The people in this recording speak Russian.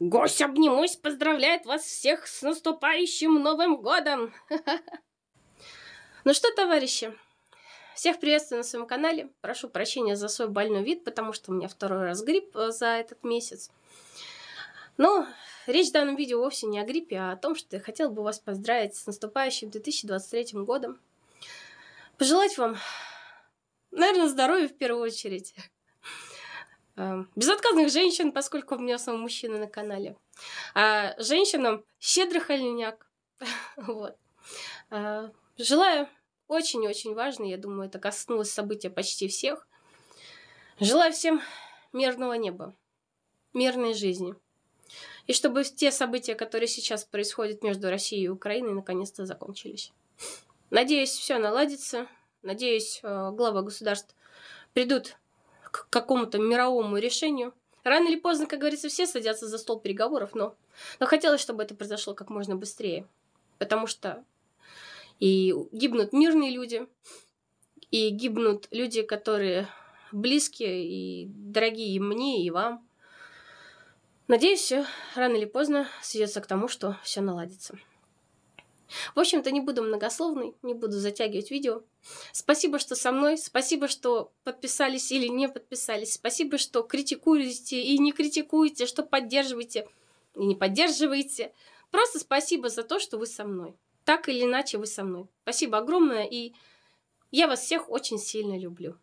Гость обнимусь, поздравляет вас всех с наступающим Новым Годом! Ну что, товарищи, всех приветствую на своем канале. Прошу прощения за свой больной вид, потому что у меня второй раз грипп э, за этот месяц. Но речь в данном видео вовсе не о гриппе, а о том, что я хотела бы вас поздравить с наступающим 2023 годом. Пожелать вам, наверное, здоровья в первую очередь Э, безотказных женщин, поскольку у меня сам мужчина на канале. А женщинам щедрый оленяк. вот. А, желаю очень-очень важно, я думаю, это коснулось события почти всех. Желаю всем мирного неба, мирной жизни. И чтобы те события, которые сейчас происходят между Россией и Украиной, наконец-то закончились. Надеюсь, все наладится. Надеюсь, э, главы государств придут к какому-то мировому решению. Рано или поздно, как говорится, все садятся за стол переговоров, но, но хотелось, чтобы это произошло как можно быстрее, потому что и гибнут мирные люди, и гибнут люди, которые близкие и дорогие и мне, и вам. Надеюсь, все рано или поздно сведется к тому, что все наладится. В общем-то, не буду многословной, не буду затягивать видео. Спасибо, что со мной, спасибо, что подписались или не подписались, спасибо, что критикуете и не критикуете, что поддерживаете и не поддерживаете. Просто спасибо за то, что вы со мной. Так или иначе вы со мной. Спасибо огромное, и я вас всех очень сильно люблю.